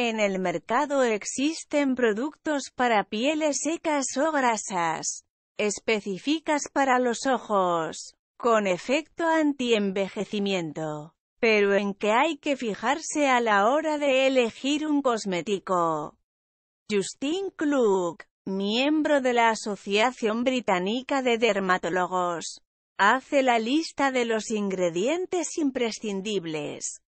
En el mercado existen productos para pieles secas o grasas, específicas para los ojos, con efecto antienvejecimiento. Pero en que hay que fijarse a la hora de elegir un cosmético. Justin Klug, miembro de la Asociación Británica de Dermatólogos, hace la lista de los ingredientes imprescindibles.